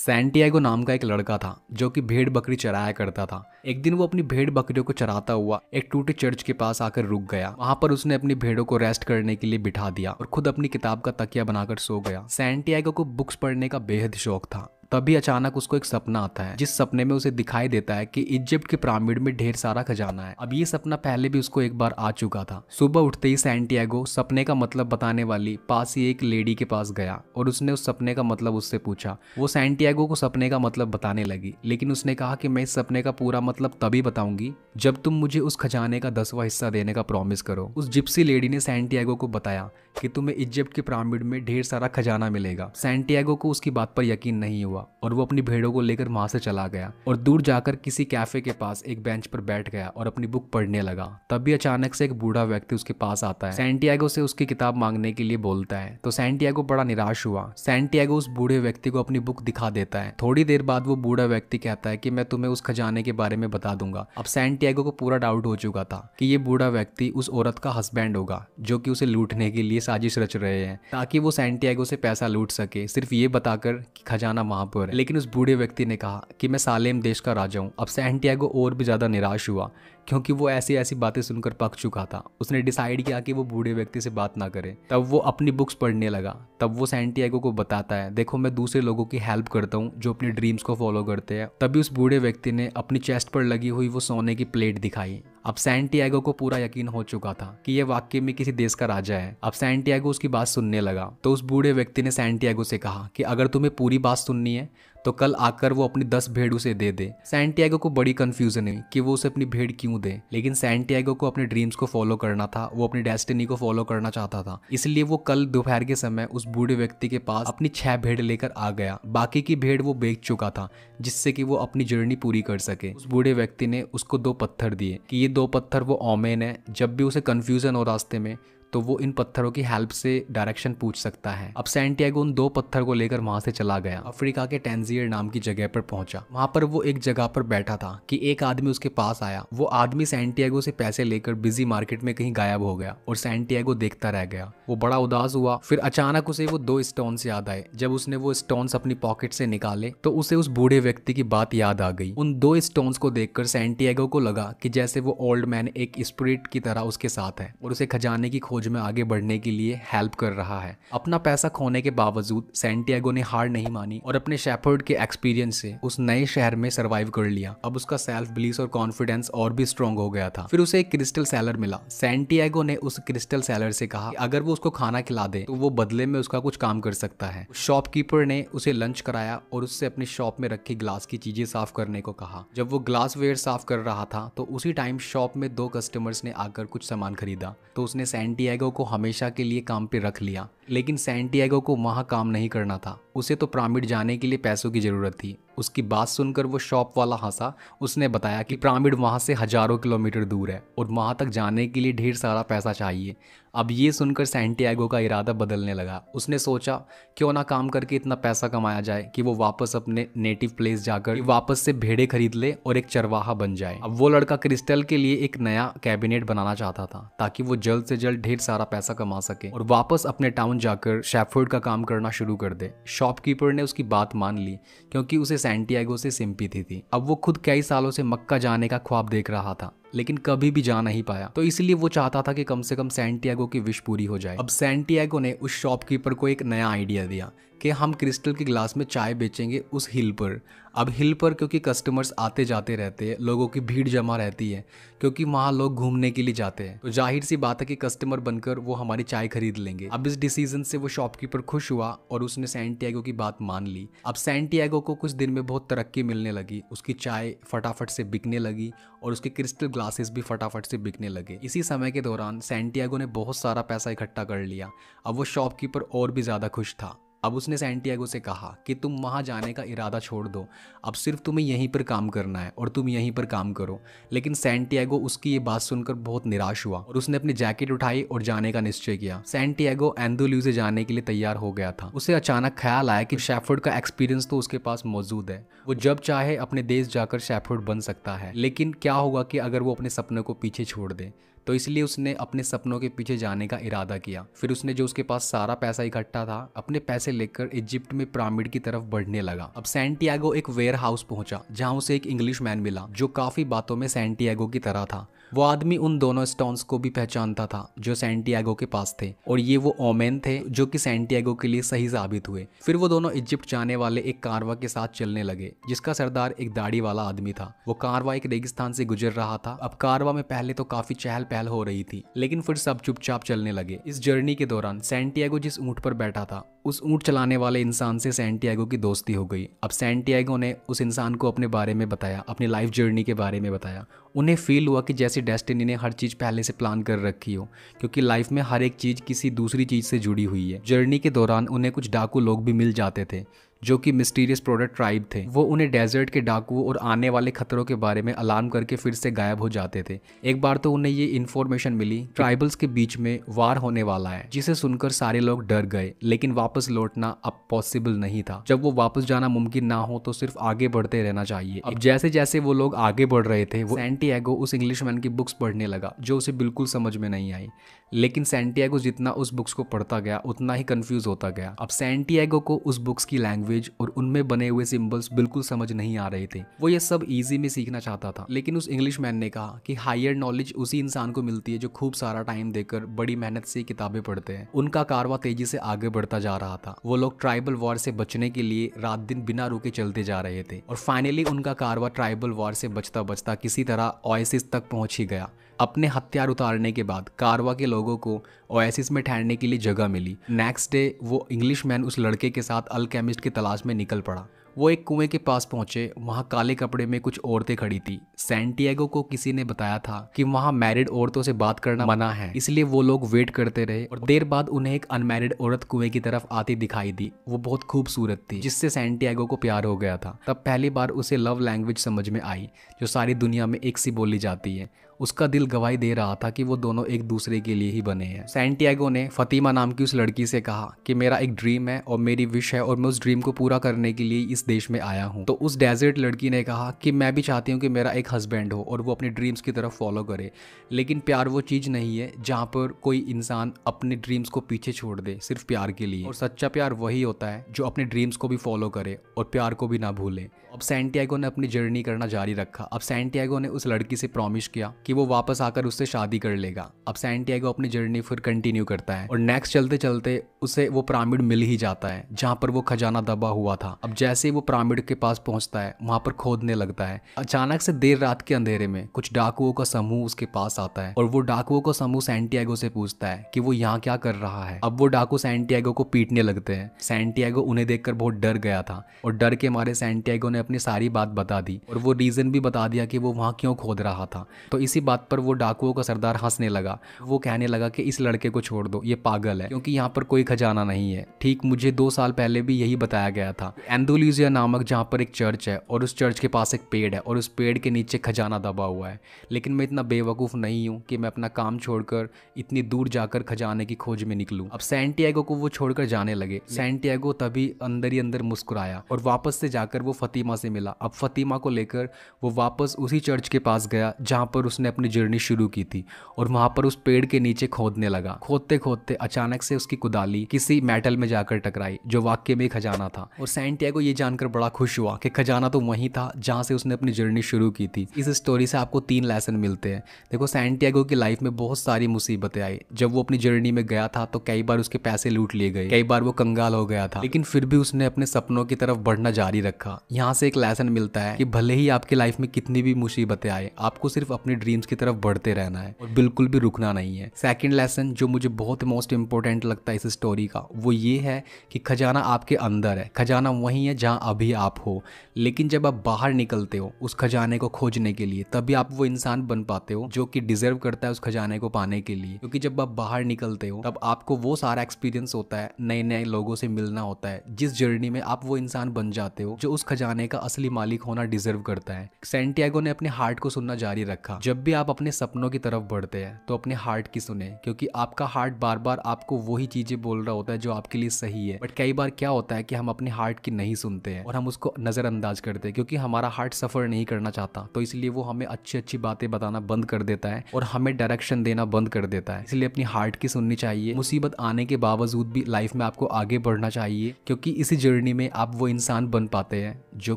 Santiago नाम का एक लड़का था जो कि भेड़ बकरी चराया करता था एक दिन वो अपनी भेड़ बकरियों को चराता हुआ एक टूटे चर्च के पास आकर रुक गया वहां पर उसने अपनी भेड़ों को रेस्ट करने के लिए बिठा दिया और खुद अपनी किताब का तकिया बनाकर सो गया सैंटियागो को बुक्स पढ़ने का बेहद शौक था तभी अचानक उसको एक सपना आता है जिस सपने में उसे दिखाई देता है कि इजिप्ट के पिरामिड में ढेर सारा खजाना है अब ये सपना पहले भी उसको एक बार आ चुका था सुबह उठते ही सैंटियागो सपने का मतलब बताने वाली पास ही एक लेडी के पास गया और उसने उस सपने का मतलब उससे पूछा वो सैंटियागो को सपने का मतलब बताने लगी लेकिन उसने कहा कि मैं इस सपने का पूरा मतलब तभी बताऊंगी जब तुम मुझे उस खजाने का दसवा हिस्सा देने का प्रॉमिस करो उस जिप्सी लेडी ने सैंटियागो को बताया कि तुम्हें इजिप्ट के पिरामिड में ढेर सारा खजाना मिलेगा सैंटियागो को उसकी बात पर यकीन नहीं हुआ हुआ और वो अपनी भेड़ों को लेकर वहां से चला गया और दूर जाकर किसी कैफे के पास एक बेंच पर बैठ गया और अपनी बुक पढ़ने लगा तब भी अचानक से एक बूढ़ा व्यक्ति उसके पास आता है सेंटियागो से उसकी किताब मांगने के लिए बोलता है तो सेंटियागो बड़ा निराश हुआ सेंटियागो उस बूढ़े व्यक्ति को अपनी बुक दिखा देता है थोड़ी देर बाद वो बूढ़ा व्यक्ति कहता है कि मैं तुम्हें उस खजाने के बारे में बता दूंगा अब सेंटियागो को पूरा डाउट हो चुका था कि ये बूढ़ा व्यक्ति उस औरत का हस्बैंड होगा जो कि उसे लूटने के लिए साजिश रच रहे हैं ताकि वो सेंटियागो से पैसा लूट सके सिर्फ ये बताकर कि खजाना वहां पर लेकिन उस बूढ़े व्यक्ति ने कहा कि मैं सालेम देश का राजा हूँ अब सेंटियागो और भी ज़्यादा निराश हुआ क्योंकि वो ऐसी ऐसी बातें सुनकर पक चुका था उसने डिसाइड किया कि वो बूढ़े व्यक्ति से बात ना करे तब वो अपनी बुक्स पढ़ने लगा तब वो सेंटियागो को बताता है देखो मैं दूसरे लोगों की हेल्प करता हूँ जो अपने ड्रीम्स को फॉलो करते हैं तभी उस बूढ़े व्यक्ति ने अपनी चेस्ट पर लगी हुई वो सोने की प्लेट दिखाई अब सैंटियागो को पूरा यकीन हो चुका था कि यह वाक्य में किसी देश का राजा है अब सैंटियागो उसकी बात सुनने लगा तो उस बूढ़े व्यक्ति ने सैंटियागो से कहा कि अगर तुम्हें पूरी बात सुननी है तो कल आकर वो अपनी दस भेड़ उसे दे दे सैंटियागो को बड़ी कन्फ्यूजन है कि वो उसे अपनी भेड़ क्यों दे लेकिन सैंटियागो को अपने ड्रीम्स को फॉलो करना था वो अपनी डेस्टिनी को फॉलो करना चाहता था इसलिए वो कल दोपहर के समय उस बूढ़े व्यक्ति के पास अपनी छह भेड़ लेकर आ गया बाकी की भेड़ वो बेच चुका था जिससे कि वो अपनी जर्नी पूरी कर सके उस बूढ़े व्यक्ति ने उसको दो पत्थर दिए कि ये दो पत्थर वो ओमेन है जब भी उसे कन्फ्यूजन हो रास्ते में तो वो इन पत्थरों की हेल्प से डायरेक्शन पूछ सकता है अब सेंटियागो उन दो पत्थर को लेकर वहां से चला गया अफ्रीका के टेंजियर नाम की जगह पर पहुंचा वहां पर वो एक जगह पर बैठा था कि एक आदमी उसके पास आया वो आदमी सेंटियागो से पैसे लेकर बिजी मार्केट में कहीं गायब हो गया और सेंटियागो देखता रह गया वो बड़ा उदास हुआ फिर अचानक उसे वो दो स्टोन याद आए जब उसने वो स्टोन अपनी पॉकेट से निकाले तो उसे उस बूढ़े व्यक्ति की बात याद आ गई उन दो स्टोन को देखकर सेंटियागो को लगा कि जैसे वो ओल्ड मैन एक स्प्रिट की तरह उसके साथ है और उसे खजाने की खोज खोज में आगे बढ़ने के लिए हेल्प कर रहा है अपना पैसा खोने के बावजूद सेंटियागो ने हार नहीं मानी और अपने शेफर्ड के एक्सपीरियंस से उस नए शहर में सर्वाइव कर लिया अब उसका सेल्फ बिलीस और कॉन्फिडेंस और भी स्ट्रॉन्ग हो गया था फिर उसे एक क्रिस्टल सेलर मिला सेंटियागो ने उस क्रिस्टल सेलर से कहा अगर वो उसको खाना खिला दे तो वो बदले में उसका कुछ काम कर सकता है शॉपकीपर ने उसे लंच कराया और उससे अपने शॉप में रखी ग्लास की चीजें साफ करने को कहा जब वो ग्लास वेयर साफ कर रहा था तो उसी टाइम शॉप में दो कस्टमर्स ने आकर कुछ सामान खरीदा तो उसने सैंटिया डिएगो को हमेशा के लिए काम पे रख लिया लेकिन सैंटियागो को वहाँ काम नहीं करना था उसे तो प्रामिड जाने के लिए पैसों की ज़रूरत थी उसकी बात सुनकर वो शॉप वाला हंसा उसने बताया कि प्रामिड वहाँ से हज़ारों किलोमीटर दूर है और वहाँ तक जाने के लिए ढेर सारा पैसा चाहिए अब ये सुनकर सैंटियागो का इरादा बदलने लगा उसने सोचा क्यों ना काम करके इतना पैसा कमाया जाए कि वो वापस अपने नेटिव प्लेस जाकर वापस से भेड़े खरीद ले और एक चरवाहा बन जाए अब वो लड़का क्रिस्टल के लिए एक नया कैबिनेट बनाना चाहता था ताकि वो जल्द से जल्द ढेर सारा पैसा कमा सके और वापस अपने टाउन जाकर शेफर्ड का काम करना शुरू कर दे शॉपकीपर ने उसकी बात मान ली क्योंकि उसे सेंटियागो से सिंपी थी अब वो खुद कई सालों से मक्का जाने का ख्वाब देख रहा था लेकिन कभी भी जा नहीं पाया तो इसलिए वो चाहता था कि कम से कम सेंटियागो की विश पूरी हो जाए अब सेंटियागो ने उस शॉपकीपर को एक नया आइडिया दिया कि हम क्रिस्टल के ग्लास में चाय बेचेंगे उस हिल पर अब हिल पर क्योंकि कस्टमर्स आते जाते रहते हैं लोगों की भीड़ जमा रहती है क्योंकि वहाँ लोग घूमने के लिए जाते हैं तो जाहिर सी बात है कि कस्टमर बनकर वो हमारी चाय खरीद लेंगे अब इस डिसीजन से वो शॉपकीपर खुश हुआ और उसने सेंटियागो की बात मान ली अब सेंटियागो को कुछ दिन में बहुत तरक्की मिलने लगी उसकी चाय फटाफट से बिकने लगी और उसके क्रिस्टल ग्लासेस भी फटाफट से बिकने लगे इसी समय के दौरान सेंटियागो ने बहुत सारा पैसा इकट्ठा कर लिया अब वो शॉपकीपर और भी ज़्यादा खुश था अब उसने सैंटियागो से कहा कि तुम वहाँ जाने का इरादा छोड़ दो अब सिर्फ तुम्हें यहीं पर काम करना है और तुम यहीं पर काम करो लेकिन सैंटियागो उसकी ये बात सुनकर बहुत निराश हुआ और उसने अपनी जैकेट उठाई और जाने का निश्चय किया सैंटियागो एंदोल्यू से जाने के लिए तैयार हो गया था उसे अचानक ख्याल आया कि शेफर्ड का एक्सपीरियंस तो उसके पास मौजूद है वो जब चाहे अपने देश जाकर शेफर्ड बन सकता है लेकिन क्या होगा कि अगर वो अपने सपने को पीछे छोड़ दे तो इसलिए उसने अपने सपनों के पीछे जाने का इरादा किया फिर उसने जो उसके पास सारा पैसा इकट्ठा था अपने पैसे लेकर इजिप्ट में पिरामिड की तरफ बढ़ने लगा अब सैंटियागो एक वेयर हाउस पहुंचा जहां उसे एक इंग्लिश मैन मिला जो काफी बातों में सैंटियागो की तरह था वो आदमी उन दोनों स्टोन्स को भी पहचानता था जो सेंटियागो के पास थे और ये वो ओमेन थे जो कि सेंटियागो के लिए सही साबित हुए फिर वो दोनों इजिप्ट जाने वाले एक कारवा के साथ चलने लगे जिसका सरदार एक दाढ़ी वाला आदमी था वो कारवा एक रेगिस्तान से गुजर रहा था अब कारवा में पहले तो काफी चहल पहल हो रही थी लेकिन फिर सब चुपचाप चलने लगे इस जर्नी के दौरान सेंटियागो जिस ऊँट पर बैठा था उस ऊँट चलाने वाले इंसान से सेंटियागो की दोस्ती हो गई अब सेंटियागो ने उस इंसान को अपने बारे में बताया अपनी लाइफ जर्नी के बारे में बताया उन्हें फील हुआ कि जैसे डेस्टिनी ने हर चीज़ पहले से प्लान कर रखी हो क्योंकि लाइफ में हर एक चीज़ किसी दूसरी चीज़ से जुड़ी हुई है जर्नी के दौरान उन्हें कुछ डाकू लोग भी मिल जाते थे जो कि मिस्टीरियस प्रोडक्ट ट्राइब थे वो उन्हें डेजर्ट के डाकुओं और आने वाले खतरों के बारे में अलार्म करके फिर से गायब हो जाते थे एक बार तो उन्हें ये इन्फॉर्मेशन मिली ट्राइबल्स के बीच में वार होने वाला है जिसे सुनकर सारे लोग डर गए लेकिन वापस लौटना अब पॉसिबल नहीं था जब वो वापस जाना मुमकिन ना हो तो सिर्फ आगे बढ़ते रहना चाहिए अब जैसे जैसे वो लोग आगे बढ़ रहे थे वो सेंटियागो उस इंग्लिश की बुक्स पढ़ने लगा जो उसे बिल्कुल समझ में नहीं आई लेकिन सेंटियागो जितना उस बुक्स को पढ़ता गया उतना ही कन्फ्यूज होता गया अब सेंटियागो को उस बुक्स की लैंग्वेज लैंग्वेज और उनमें बने हुए सिंबल्स बिल्कुल समझ नहीं आ रहे थे वो ये सब ईजी में सीखना चाहता था लेकिन उस इंग्लिश मैन ने कहा कि हायर नॉलेज उसी इंसान को मिलती है जो खूब सारा टाइम देकर बड़ी मेहनत से किताबें पढ़ते हैं उनका कारवा तेजी से आगे बढ़ता जा रहा था वो लोग ट्राइबल वॉर से बचने के लिए रात दिन बिना रुके चलते जा रहे थे और फाइनली उनका कारवा ट्राइबल वॉर से बचता बचता किसी तरह ऑयसिस तक पहुंच ही गया अपने हथियार उतारने के बाद कारवा के लोगों को ओएसिस में ठहरने के लिए जगह मिली नेक्स्ट डे वो इंग्लिश मैन उस लड़के के साथ अल केमिस्ट की तलाश में निकल पड़ा वो एक कुएं के पास पहुंचे वहाँ काले कपड़े में कुछ औरतें खड़ी थी सेंटियागो को किसी ने बताया था कि वहाँ मैरिड औरतों से बात करना मना है इसलिए वो लोग वेट करते रहे और देर बाद उन्हें एक अनमैरिड औरत कुएं की तरफ आती दिखाई दी वो बहुत खूबसूरत थी जिससे सेंटियागो को प्यार हो गया था तब पहली बार उसे लव लैंग्वेज समझ में आई जो सारी दुनिया में एक सी बोली जाती है उसका दिल गवाही दे रहा था कि वो दोनों एक दूसरे के लिए ही बने हैं सेंटियागो ने फतीमा नाम की उस लड़की से कहा कि मेरा एक ड्रीम है और मेरी विश है और मैं उस ड्रीम को पूरा करने के लिए इस इस देश में आया हूँ तो उस डेजर्ट लड़की ने कहा कि मैं भी चाहती हूँ कि मेरा एक हस्बैंड हो और वो अपने ड्रीम्स की तरफ फॉलो करे लेकिन प्यार वो चीज़ नहीं है जहाँ पर कोई इंसान अपने ड्रीम्स को पीछे छोड़ दे सिर्फ प्यार के लिए और सच्चा प्यार वही होता है जो अपने ड्रीम्स को भी फॉलो करे और प्यार को भी ना भूले अब सेंटियागो ने अपनी जर्नी करना जारी रखा अब सेंटियागो ने उस लड़की से प्रॉमिस किया कि वो वापस आकर उससे शादी कर लेगा अब सेंटियागो अपनी जर्नी फिर कंटिन्यू करता है और नेक्स्ट चलते चलते उसे वो पिरामिड मिल ही जाता है जहाँ पर वो खजाना दबा हुआ था अब जैसे ही वो पिरामिड के पास पहुंचता है वहां पर खोदने लगता है अचानक से देर रात के अंधेरे में कुछ डाकुओं का समूह उसके पास आता है और वो डाकुओं का समूह सैंटियागो से पूछता है कि वो यहाँ क्या कर रहा है अब वो डाकू सैंटियागो को पीटने लगते हैं सैंटियागो उन्हें देखकर बहुत डर गया था और डर के मारे सैंटियागो ने अपनी सारी बात बता दी और वो रीजन भी बता दिया कि वो वहाँ क्यों खोद रहा था तो इसी बात पर वो डाकुओं का सरदार हंसने लगा वो कहने लगा कि इस लड़के को छोड़ दो ये पागल है क्योंकि यहाँ पर कोई खजाना नहीं है ठीक मुझे दो साल पहले भी यही बताया गया था एंदुलूज लूजिया नामक जहाँ पर एक चर्च है और उस चर्च के पास एक पेड़ है और उस पेड़ के नीचे खजाना दबा हुआ है लेकिन मैं इतना बेवकूफ़ नहीं हूँ कि मैं अपना काम छोड़कर इतनी दूर जाकर खजाने की खोज में निकलूँ अब सेंटियागो को वो छोड़कर जाने लगे सेंटियागो तभी अंदर ही अंदर मुस्कुराया और वापस से जाकर वो फ़तीमा से मिला अब फ़तीमा को लेकर वो वापस उसी चर्च के पास गया जहाँ पर उसने अपनी जर्नी शुरू की थी और वहाँ पर उस पेड़ के नीचे खोदने लगा खोदते खोदते अचानक से उसकी कुदाली किसी मेटल में जाकर टकराई जो वाक्य में खजाना था और सेंटियागो ये जान जानकर बड़ा खुश हुआ कि खजाना तो वही था जहाँ से उसने अपनी जर्नी शुरू की थी इस स्टोरी से आपको तीन लेसन मिलते हैं देखो सैंटियागो की लाइफ में बहुत सारी मुसीबतें आई जब वो अपनी जर्नी में गया था तो कई बार उसके पैसे लूट लिए गए कई बार वो कंगाल हो गया था लेकिन फिर भी उसने अपने सपनों की तरफ बढ़ना जारी रखा यहाँ से एक लेसन मिलता है कि भले ही आपकी लाइफ में कितनी भी मुसीबतें आए आपको सिर्फ अपने ड्रीम्स की तरफ बढ़ते रहना है और बिल्कुल भी रुकना नहीं है सेकेंड लेसन जो मुझे बहुत मोस्ट इंपॉर्टेंट लगता है इस स्टोरी का वो ये है कि खजाना आपके अंदर है खजाना वही है जहाँ अभी आप हो लेकिन जब आप बाहर निकलते हो उस खजाने को खोजने के लिए तभी आप वो इंसान बन पाते हो जो कि डिजर्व करता है उस खजाने को पाने के लिए क्योंकि जब आप बाहर निकलते हो तब आपको वो सारा एक्सपीरियंस होता है नए नए लोगों से मिलना होता है जिस जर्नी में आप वो इंसान बन जाते हो जो उस खजाने का असली मालिक होना डिजर्व करता है सेंटियागो ने अपने हार्ट को सुनना जारी रखा जब भी आप अपने सपनों की तरफ बढ़ते हैं तो अपने हार्ट की सुने क्योंकि आपका हार्ट बार बार आपको वही चीजें बोल रहा होता है जो आपके लिए सही है बट कई बार क्या होता है कि हम अपने हार्ट की नहीं सुनते करते हैं और हम उसको नज़रअंदाज करते हैं क्योंकि हमारा हार्ट सफ़र नहीं करना चाहता तो इसलिए वो हमें अच्छी अच्छी बातें बताना बंद कर देता है और हमें डायरेक्शन देना बंद कर देता है इसलिए अपनी हार्ट की सुननी चाहिए मुसीबत आने के बावजूद भी लाइफ में आपको आगे बढ़ना चाहिए क्योंकि इसी जर्नी में आप वो इंसान बन पाते हैं जो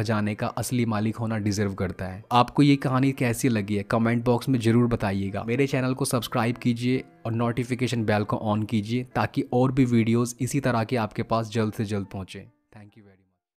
खजाने का असली मालिक होना डिजर्व करता है आपको ये कहानी कैसी लगी है कमेंट बॉक्स में जरूर बताइएगा मेरे चैनल को सब्सक्राइब कीजिए और नोटिफिकेशन बेल को ऑन कीजिए ताकि और भी वीडियोस इसी तरह के आपके पास जल्द से जल्द पहुंचे थैंक यू वेरी